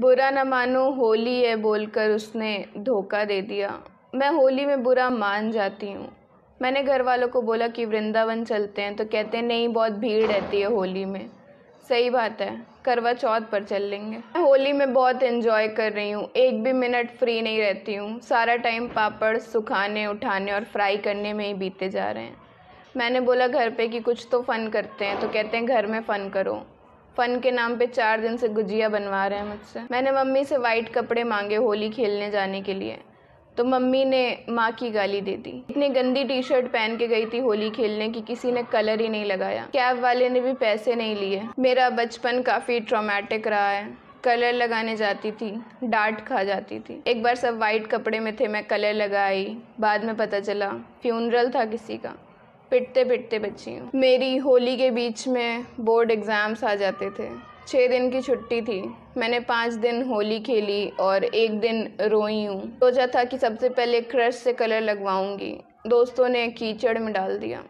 बुरा ना मानो होली है बोलकर उसने धोखा दे दिया मैं होली में बुरा मान जाती हूँ मैंने घर वालों को बोला कि वृंदावन चलते हैं तो कहते हैं नहीं बहुत भीड़ रहती है होली में सही बात है करवा चौथ पर चल लेंगे मैं होली में बहुत इन्जॉय कर रही हूँ एक भी मिनट फ्री नहीं रहती हूँ सारा टाइम पापड़ सुखाने उठाने और फ्राई करने में ही बीते जा रहे हैं मैंने बोला घर पे कि कुछ तो फ़न करते हैं तो कहते हैं घर में फ़न करो फन के नाम पे चार दिन से गुजिया बनवा रहे हैं मुझसे मैंने मम्मी से वाइट कपड़े मांगे होली खेलने जाने के लिए तो मम्मी ने माँ की गाली दे दी इतनी गंदी टी शर्ट पहन के गई थी होली खेलने की किसी ने कलर ही नहीं लगाया कैब वाले ने भी पैसे नहीं लिए मेरा बचपन काफ़ी ट्रामेटिक रहा है कलर लगाने जाती थी डांट खा जाती थी एक बार सब वाइट कपड़े में थे मैं कलर लगाई बाद में पता चला फ्यूनरल था किसी का पिटते पिटते बची हूँ मेरी होली के बीच में बोर्ड एग्ज़ाम्स आ जाते थे छः दिन की छुट्टी थी मैंने पाँच दिन होली खेली और एक दिन रोई हूँ सोचा था कि सबसे पहले क्रश से कलर लगवाऊंगी दोस्तों ने कीचड़ में डाल दिया